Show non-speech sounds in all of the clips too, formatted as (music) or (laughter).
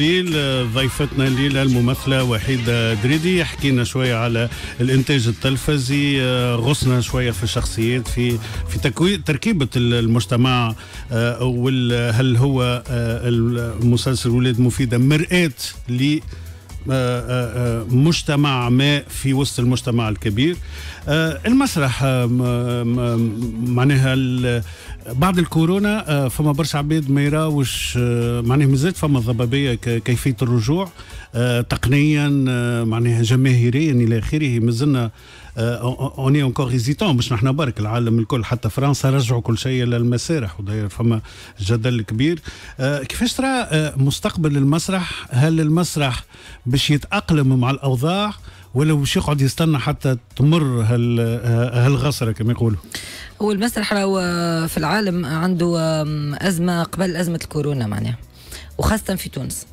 الليل ضيفتنا الليله الممثله وحيده دريدي حكينا شويه على الانتاج التلفزي آه، غصنا شويه في الشخصيات في في تركيبه المجتمع آه، هل هو آه، المسلسل ولاد مفيده مرآة لمجتمع ما في وسط المجتمع الكبير المسرح معناها بعد الكورونا آه، فما برشا عباد ما يراوش آه، معناها مازالت فما ضبابيه كيفيه الرجوع آه، تقنيا معناها جماهيريا الى اخره مازلنا اوني اونكور هيزيتون باش نحن برك العالم الكل حتى فرنسا رجعوا كل شيء للمسارح وداير فما جدل كبير كيفاش ترى مستقبل المسرح هل المسرح باش يتاقلم مع الاوضاع ولا وش يقعد يستنى حتى تمر هال هالغصره كما يقولوا هو المسرح راهو في العالم عنده ازمه قبل ازمه الكورونا معناها وخاصه في تونس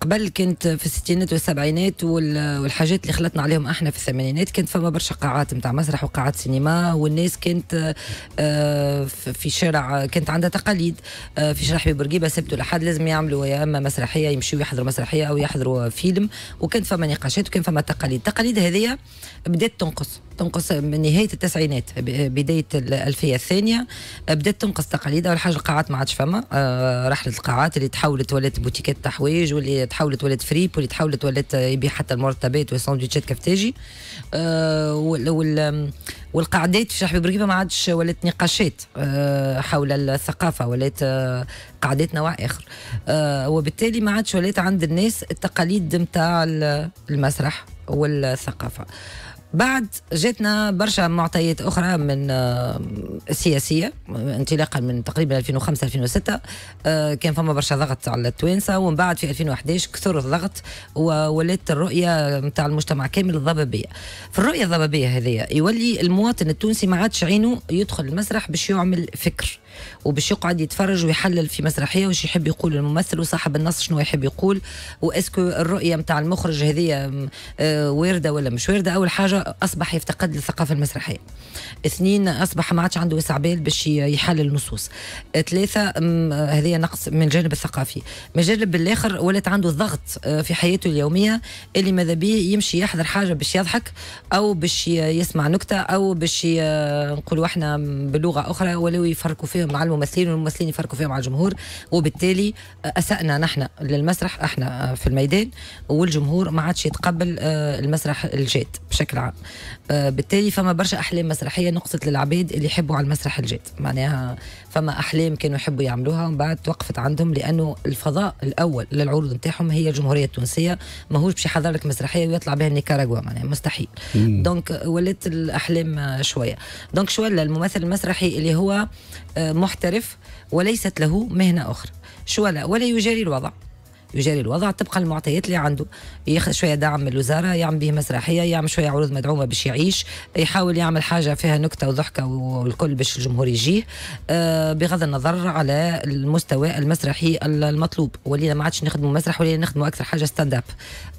قبل كنت في الستينات والسبعينات والحاجات اللي خلطنا عليهم احنا في الثمانينات كانت فما برشا قاعات نتاع مسرح وقاعات سينما والناس كانت أه، في شارع كانت عندها تقاليد أه، في شارع حبيب بورقيبه سبت الاحد لازم يعملوا يا اما مسرحيه يمشيوا يحضروا مسرحيه او يحضروا فيلم وكانت فما نقاشات وكان فما تقاليد التقاليد هذه بدات تنقص تنقص من نهايه التسعينات بدايه الالفيه الثانيه بدات تنقص تقاليدها والحاجه القاعات ما عادش فما أه، رحله القاعات اللي تحولت ولات ولات بوتيكات تحويج واللي تحولت ولات فريب واللي تحولت ولات يبيع حتى المرتبات والساندويتشات كفتاجي آه وال وال والقعدات في شحبي بركيبه ما عادش ولات نقاشات آه حول الثقافه ولات آه قعدات نوع اخر آه وبالتالي ما عادش ولات عند الناس التقاليد نتاع المسرح والثقافه بعد جاتنا برشا معطيات اخرى من آه، السياسيه انطلاقا من تقريبا 2005 2006 آه، كان فما برشا ضغط على التوانسه ومن بعد في 2011 كثر الضغط وولات الرؤيه نتاع المجتمع كامل الضبابيه في الرؤيه الضبابيه هذه يولي المواطن التونسي ما عادش عينه يدخل المسرح باش يعمل فكر وباش يقعد يتفرج ويحلل في مسرحيه وش يحب يقول الممثل وصاحب النص شنو يحب يقول واسكو الرؤيه نتاع المخرج هذه آه، وارده ولا مش وارده اول حاجه اصبح يفتقد للثقافه المسرحيه اثنين اصبح ما عادش عنده استعبال باش يحلل النصوص ثلاثه هذه نقص من الجانب الثقافي من الجانب الاخر ولات عنده ضغط آه، في حياته اليوميه اللي ماذا بيه يمشي يحضر حاجه باش يضحك او باش يسمع نكته او باش نقولوا احنا بلغه اخرى ولو يفرقوا فيهم مع الممثلين والممثلين يفرقوا فيهم مع الجمهور وبالتالي آه، اسانا نحن للمسرح احنا آه، في الميدان والجمهور ما عادش يتقبل المسرح الجاد بشكل عام آه، بالتالي فما برشا أحلام مسرحية نقصت للعباد اللي يحبوا على المسرح الجاد معناها فما أحلام كانوا يحبوا يعملوها ومن بعد توقفت عندهم لأنه الفضاء الأول للعروض نتاعهم هي الجمهورية التونسية ماهوش باش يحضر لك مسرحية ويطلع بها نيكاراغوا معناها مستحيل دونك ولات الأحلام شوية دونك شوية الممثل المسرحي اللي هو آه، محترف وليست له مهنة أخرى شو ولا يجاري الوضع يجاري الوضع تبقى المعطيات اللي عنده ياخذ شويه دعم من الوزاره يعمل به مسرحيه يعمل شويه عروض مدعومه باش يعيش يحاول يعمل حاجه فيها نكته وضحكه والكل باش الجمهور يجيه آه، بغض النظر على المستوى المسرحي المطلوب ولينا ما عادش نخدموا مسرح ولينا نخدموا اكثر حاجه ستاند اب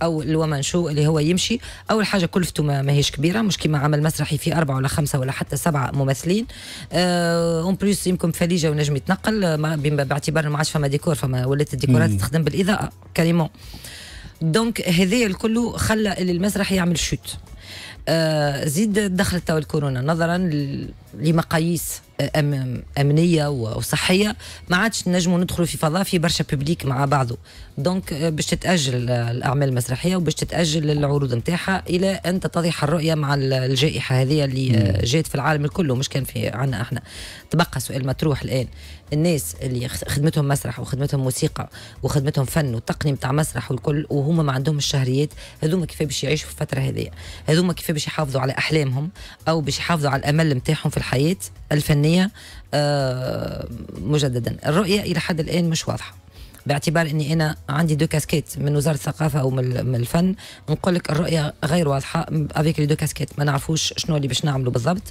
او الومن شو اللي هو يمشي اول حاجه كلفته ما ماهيش كبيره مش كيما عمل مسرحي فيه اربعه ولا خمسه ولا حتى سبعه ممثلين اون آه، بليس يمكن فليجه ونجم يتنقل باعتبار ما عادش فما ديكور فما ولات الديكورات تخدم بالاضاءه كريمون دونك هذايا الكل خلى المسرح يعمل شوت آه، زيد دخلت تو الكورونا نظرا لمقاييس آه، امنيه وصحيه ما عادش نجموا ندخلوا في فضاء في برشا ببليك مع بعضه دونك آه، باش تتاجل الاعمال المسرحيه وباش تتاجل العروض نتاعها الى ان تتضح الرؤيه مع الجائحه هذه اللي جات في العالم الكل مش كان في عنا احنا تبقى سؤال مطروح الان الناس اللي خدمتهم مسرح وخدمتهم موسيقى وخدمتهم فن وتقني نتاع مسرح والكل وهما ما عندهم الشهريات هذوما كيف باش يعيشوا في الفتره هذه هذوما كيف باش يحافظوا على احلامهم او باش يحافظوا على الامل نتاعهم في الحياه الفنيه آه، مجددا الرؤيه الى حد الان مش واضحه باعتبار اني انا عندي دو كاسكيت من وزاره الثقافه او من الفن نقول لك الرؤيه غير واضحه افيك لي دو كاسكيت ما نعرفوش شنو اللي باش نعملوا بالضبط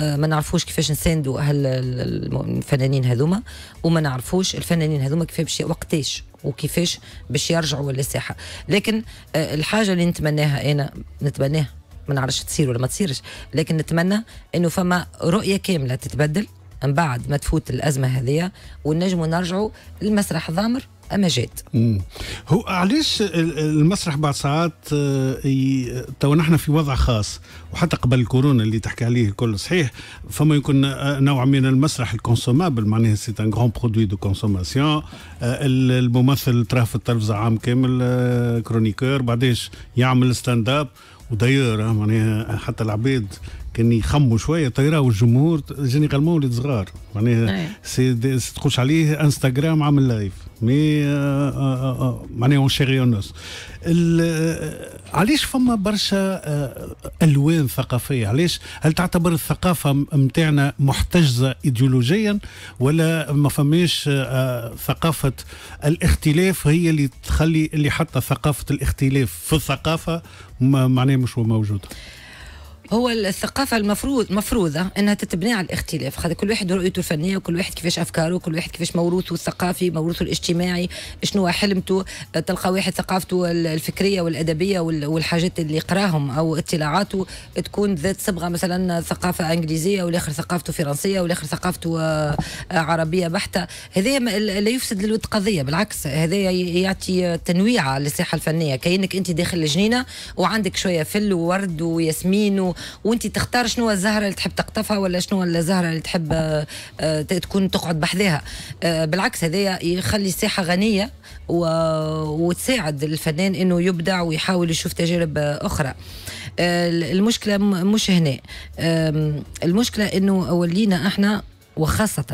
آه، ما نعرفوش كيفاش نساندوا الفنانين هذوما وما نعرفوش الفنانين هذوما كيفاش وقتاش وكيفاش باش يرجعوا للساحه لكن آه، الحاجه اللي نتمناها انا نتمناها ما نعرفش تصير ولا ما تصيرش لكن نتمنى انه فما رؤيه كامله تتبدل من بعد ما تفوت الازمه هذه ونجموا نرجعوا للمسرح ضامر اما جات هو علاش المسرح بعد ساعات آه، تو نحن في وضع خاص وحتى قبل كورونا اللي تحكي عليه كل صحيح فما يكون آه، نوع من المسرح الكونسومابل معناها سي ان غران برودوي دو كونسوماسيون الممثل تراه في التلفزه عام كامل آه، كرونيكور بعدش يعمل ستاند اب ودايور معناها حتى العباد كان يخموا شويه طيرة والجمهور جاني قال ولاد صغار معناها سي تخش عليه انستغرام عامل لايف مي آه، آه، آه، معناها اون شيري الناس علاش فما برشا الوان ثقافيه علاش هل تعتبر الثقافه نتاعنا محتجزه ايديولوجيا ولا ما فماش ثقافه الاختلاف هي اللي تخلي اللي حتى ثقافه الاختلاف في الثقافه معناها مش موجوده هو الثقافه المفروض مفروضه انها تتبنى على الاختلاف هذا كل واحد رؤيته الفنيه وكل واحد كيفاش افكاره وكل واحد كيفاش موروثه الثقافي موروثه الاجتماعي شنو حلمته تلقى واحد ثقافته الفكريه والادبيه والحاجات اللي قراهم او اطلاعاته تكون ذات صبغه مثلا ثقافه انجليزيه والاخر ثقافته فرنسيه والاخر ثقافته آه، عربيه بحته هذا لا يفسد للود قضيه بالعكس هذا يعطي تنويعه للساحه الفنيه كانك انت داخل الجنينه وعندك شويه فل وورد وياسمين و... وانت تختار شنو الزهره اللي تحب تقطفها ولا شنو الزهره اللي تحب آه، آه، تكون تقعد بحذاها آه، بالعكس هذا يخلي الساحه غنيه وتساعد الفنان انه يبدع ويحاول يشوف تجارب اخرى المشكله مش هنا المشكله انه ولينا احنا وخاصة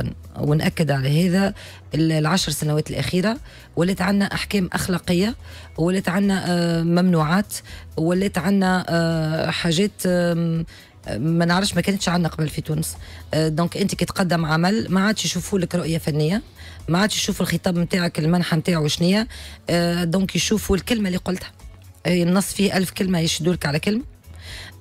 ونأكد على هذا العشر سنوات الأخيرة ولات عنا أحكام أخلاقية ولات عنا آه، ممنوعات ولات عنا آه، حاجات ما نعرفش ما كانتش عندنا قبل في تونس آه، دونك انت كي تقدم عمل ما عادش يشوفوا لك رؤيه فنيه ما عادش يشوفوا الخطاب نتاعك المنحه نتاعو شنية دونك يشوفوا الكلمه اللي قلتها النص فيه ألف كلمه يشدوا لك على كلمه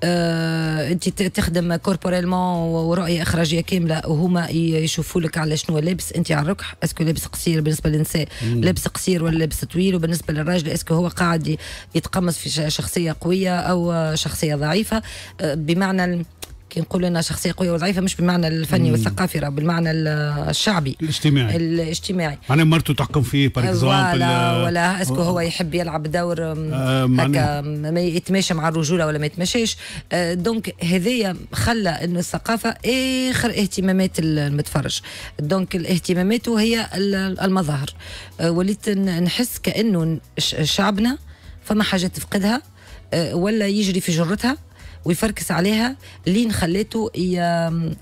آه، انت تخدم كوربوريلمون ورؤيه اخراجيه كامله وهما يشوفوا لك على شنو لابس انت على الركح اسكو لابس قصير بالنسبه للنساء لابس قصير ولا لابس طويل وبالنسبه للراجل اسكو هو قاعد يتقمص في شخصيه قويه او شخصيه ضعيفه آه، بمعنى كي نقول لنا شخصيه قويه وضعيفه مش بالمعنى الفني والثقافي راه بالمعنى الشعبي الاجتماعي الاجتماعي معناها مرته تحكم فيه بار ولا آه، ولا اسكو آه، هو آه. يحب يلعب دور هكا ما يتماشى مع الرجوله ولا ما يتماشاش دونك هذايا خلى انه الثقافه اخر اهتمامات المتفرج دونك الاهتمامات هي المظاهر وليت نحس كانه شعبنا فما حاجه تفقدها ولا يجري في جرتها ويفركس عليها لين خليته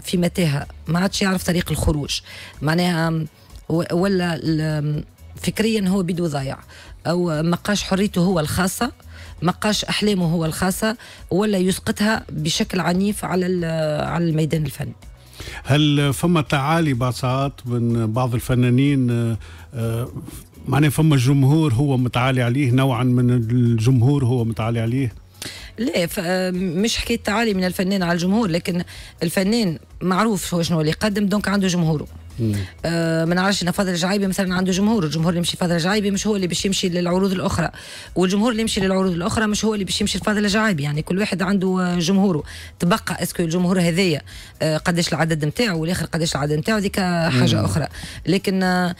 في متاهه ما عادش يعرف طريق الخروج معناها ولا فكريا هو بدو ضايع او مقاش حريته هو الخاصه مقاش احلامه هو الخاصه ولا يسقطها بشكل عنيف على على الميدان الفني هل فما تعالي بعض ساعات من بعض الفنانين آه، آه، معناه فما جمهور هو متعالي عليه نوعا من الجمهور هو متعالي عليه لا مش حكايه تعالي من الفنان على الجمهور لكن الفنان معروف هو شنو اللي يقدم دونك عنده جمهوره آه ما نعرفش ان فضل الجعيبي مثلا عنده جمهور الجمهور اللي يمشي فضل الجعيبي مش هو اللي باش يمشي للعروض الاخرى والجمهور اللي يمشي للعروض الاخرى مش هو اللي باش يمشي لفضل الجعيبي يعني كل واحد عنده جمهوره تبقى اسكو الجمهور هذايا آه قداش العدد نتاعو والاخر قداش العدد نتاعو ذيك حاجه مم. اخرى لكن آه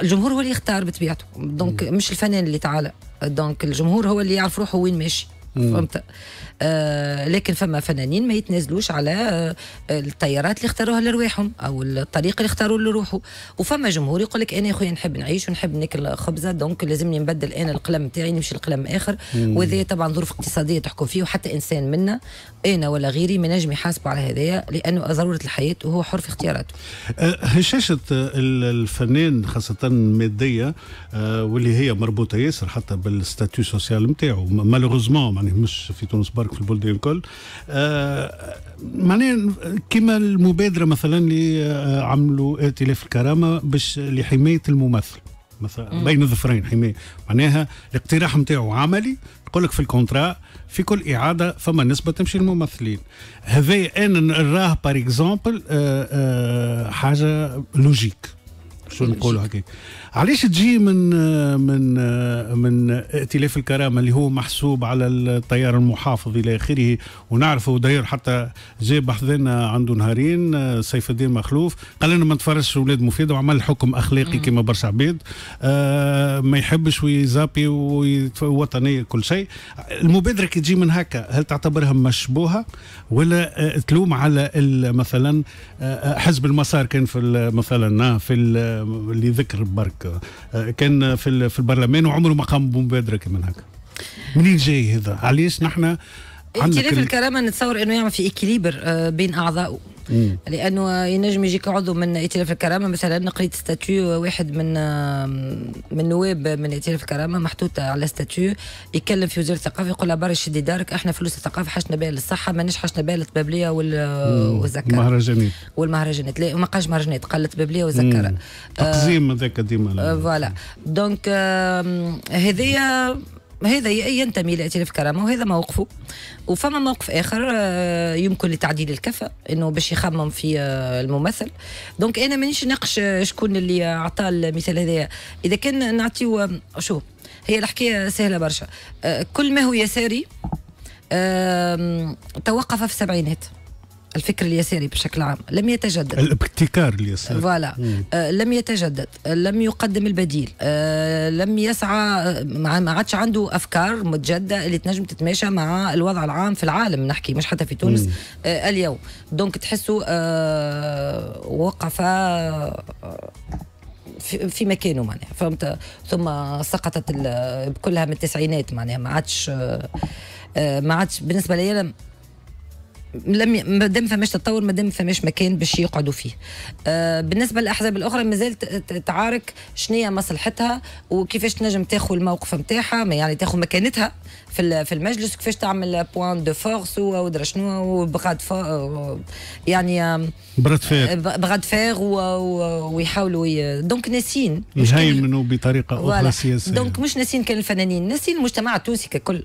الجمهور هو اللي يختار بطبيعته دونك مش الفنان اللي تعالى دونك الجمهور هو اللي يعرف روحه وين ماشي فهمت آه لكن فما فنانين ما يتنازلوش على آه، الطيارات التيارات اللي اختاروها لرواحهم او الطريق اللي اختاروا لروحه وفما جمهور يقول لك انا يا خويا نحب نعيش ونحب ناكل خبزه دونك لازمني نبدل انا القلم تاعي نمشي لقلم اخر وهذا طبعا ظروف اقتصاديه تحكم فيه وحتى انسان منا انا ولا غيري ما نجم يحاسبوا على هذايا لانه ضروره الحياه وهو حر في اختياراته آه، هشاشه الفنان خاصه الماديه آه، واللي هي مربوطه ياسر حتى بالستاتيو سوسيال نتاعو مالوغوزمون معناها يعني مش في تونس برك في البلدان الكل آه، معناها كما المبادره مثلا اللي آه، عملوا ائتلاف الكرامه باش لحمايه الممثل مثلا بين الظفرين حمايه معناها الاقتراح نتاعو عملي يقول لك في الكونترا في كل اعاده فما نسبه تمشي للممثلين هذا انا نراه بار اكزومبل آه، حاجه لوجيك شو نقولوا هكاك علاش تجي من من من ائتلاف الكرامه اللي هو محسوب على التيار المحافظ الى اخره ونعرفه داير حتى جاي بحثنا عنده نهارين سيف الدين مخلوف قال انا ما نتفرجش ولاد مفيد وعمل حكم اخلاقي كما برشا عباد آه ما يحبش ويزابي ووطنيه كل شيء المبادره كي تجي من هكا هل تعتبرها مشبوهه ولا آه، تلوم على مثلا آه، آه، حزب المسار كان في مثلا في اللي ذكر برك هكا آه، كان في في البرلمان وعمره ما قام بمبادره كما هكا منين جاي هذا علاش نحن اختلاف الكرامه نتصور انه يعمل في اكيليبر آه، بين اعضائه لانه ينجم يجيك عضو من ائتلاف الكرامه مثلا قريت ستاتيو واحد من من نواب من ائتلاف الكرامه محطوط على ستاتيو يكلم في وزير الثقافه يقول لها برا شدي دارك احنا فلوس الثقافه حشنا بها للصحه ماناش حشنا بها للطبابليه والزكاه المهرجانات والمهرجانات لا ما قالش مهرجانات قال الطبابليه والزكاه تقزيم هذاك ديما آه، فوالا دونك هذه هذا ينتمي لائتلاف كرامه وهذا موقفه وفما موقف اخر آه، يمكن لتعديل الكفه انه باش يخمم في آه، الممثل دونك انا مانيش ناقش آه، شكون اللي عطى المثال هذايا اذا كان نعطيو شو هي الحكايه سهله برشا كل ما هو يساري توقف في السبعينات الفكر اليساري بشكل عام لم يتجدد الابتكار اليساري فوالا آه لم يتجدد آه، لم يقدم البديل آه لم يسعى آه، ما عادش عنده افكار متجدده اللي تنجم تتماشى مع الوضع العام في العالم نحكي مش حتى في تونس آه اليوم دونك تحسوا آه وقف آه، في مكانه معناها فهمت ثم سقطت كلها من التسعينات معناها ما عادش ما عادش بالنسبه لي لم ما دام فماش تطور ما دام فماش مكان باش يقعدوا فيه آه، بالنسبه للاحزاب الاخرى مازال تعارك شنو مصلحتها وكيفاش تنجم تاخذ الموقف نتاعها يعني تاخذ مكانتها في في المجلس كيفاش تعمل بوان دو فورس ودرا شنو وبغاد يعني بغاد فير بغاد فير ويحاولوا دونك ناسين يهيمنوا بطريقه اخرى سياسيه دونك مش ناسين كان الفنانين ناسين المجتمع التونسي ككل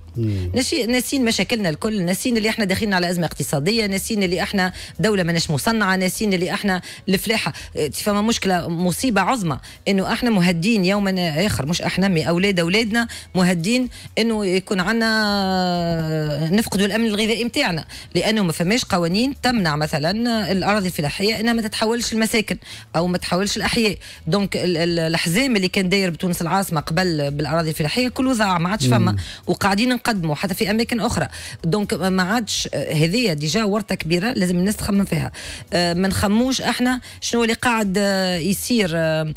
ناسين مشاكلنا الكل ناسين اللي احنا داخلين على ازمه اقتصاديه الاقتصاديه ناسين اللي احنا دوله ماناش مصنعه ناسين اللي احنا الفلاحه فما مشكله مصيبه عظمى انه احنا مهدين يوما اخر مش احنا مي اولاد اولادنا مهدين انه يكون عندنا نفقدوا الامن الغذائي نتاعنا لانه ما فماش قوانين تمنع مثلا الاراضي الفلاحيه انها ما تتحولش المساكن او ما تحولش الاحياء دونك الحزام اللي كان داير بتونس العاصمه قبل بالاراضي الفلاحيه كله ضاع ما عادش فما وقاعدين نقدموا حتى في اماكن اخرى دونك ما عادش آه، هذه ديجا ورطه كبيره لازم الناس تخمم فيها آه، ما نخموش احنا شنو اللي قاعد آه، يصير آه،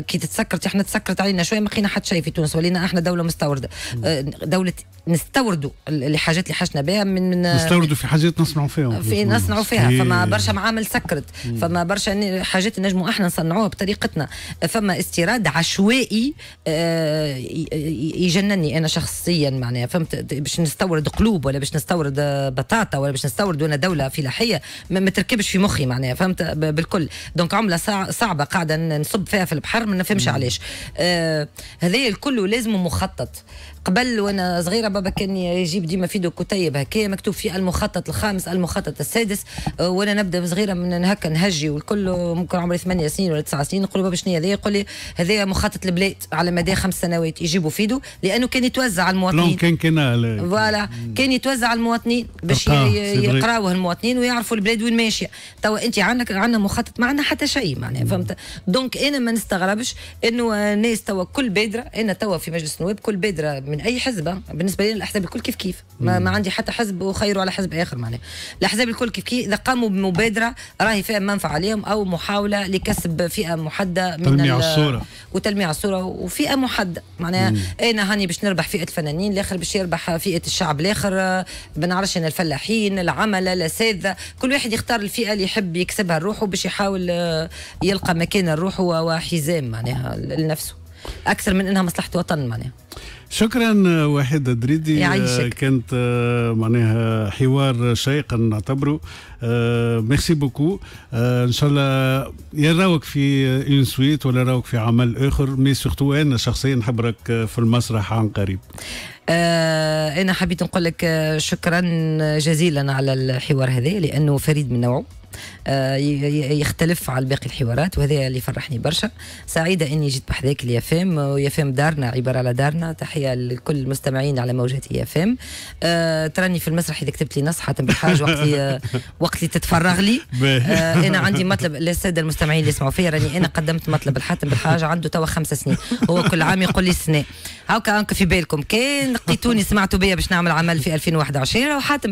كي تتسكرت احنا تسكرت علينا شويه ما لقينا حتى شيء في تونس ولينا احنا دوله مستورده دوله نستوردوا الحاجات اللي حاجنا بها من من نستوردوا في حاجات نصنعوا فيها في نصنعوا فيها فما إيه. برشا معامل سكرت فما برشا حاجات نجموا احنا نصنعوها بطريقتنا فما استيراد عشوائي يجنني انا شخصيا معناها فهمت باش نستورد قلوب ولا باش نستورد بطاطا ولا باش نستورد دون دوله فلاحيه ما تركبش في مخي معناها فهمت بالكل دونك عمله صعبه قاعده نصب فيها في البحر ما نفهمش علاش آه هذايا الكل لازم مخطط قبل وانا صغيره بابا كان يجيب ديما في دو كتيب هكايا مكتوب فيه المخطط الخامس المخطط السادس أه، وانا نبدا صغيره من هكا نهجي والكل ممكن عمري ثمانية سنين ولا تسعة سنين نقول بابا شنو هذا يقول لي هذا مخطط البلاد على مدى خمس سنوات يجيبوا فيدو لأنه كان يتوزع على المواطنين كان كان فوالا كان يتوزع على المواطنين باش يقراوه المواطنين ويعرفوا البلاد وين ماشيه توا انت عندك عندنا مخطط ما عندنا حتى شيء معناها فهمت دونك انا ما نستغربش انه الناس توا كل بادره انا توا في مجلس النواب كل بادره من اي حزبه بالنسبه لي الاحزاب الكل كيف كيف ما, ما عندي حتى حزب وخير على حزب اخر معناه الاحزاب الكل كيف كيف اذا قاموا بمبادره راهي فيها منفعه عليهم او محاوله لكسب فئه محدده من تلميع الصوره وتلميع الصوره وفئه محدده معناها انا إيه، هاني باش نربح فئه الفنانين الاخر باش يربح فئه الشعب الاخر ما نعرفش انا الفلاحين العمل الاساتذه كل واحد يختار الفئه اللي يحب يكسبها لروحه باش يحاول آه، يلقى مكان لروحه وحزام معناها لنفسه اكثر من انها مصلحه وطن معناها شكرا آه، واحد دريدي آه، يعيشك. كانت آه، معناها حوار شيق نعتبره ميرسي بوكو ان شاء الله يراوك في اون سويت ولا راوك في عمل اخر مي سورتو انا شخصيا نحب راك في المسرح عن قريب انا حبيت نقول لك شكرا جزيلا على الحوار هذا لانه فريد من نوعه يختلف على باقي الحوارات وهذا اللي فرحني برشا سعيده اني جيت بحذاك اليافام ويافام دارنا عباره على دارنا عندنا تحيه لكل المستمعين على موجة اي اف ام آه تراني في المسرح اذا كتبت لي نص حاتم الحاج وقت آه (laughs) وقت تتفرغ لي (laughs) آه انا عندي مطلب للساده المستمعين اللي يسمعوا فيا راني انا قدمت مطلب لحاتم بالحاج عنده توا خمس سنين هو كل عام يقول لي سنه هاكا هاكا في بالكم كان لقيتوني سمعتوا بيا باش نعمل عمل في 2021 وحاتم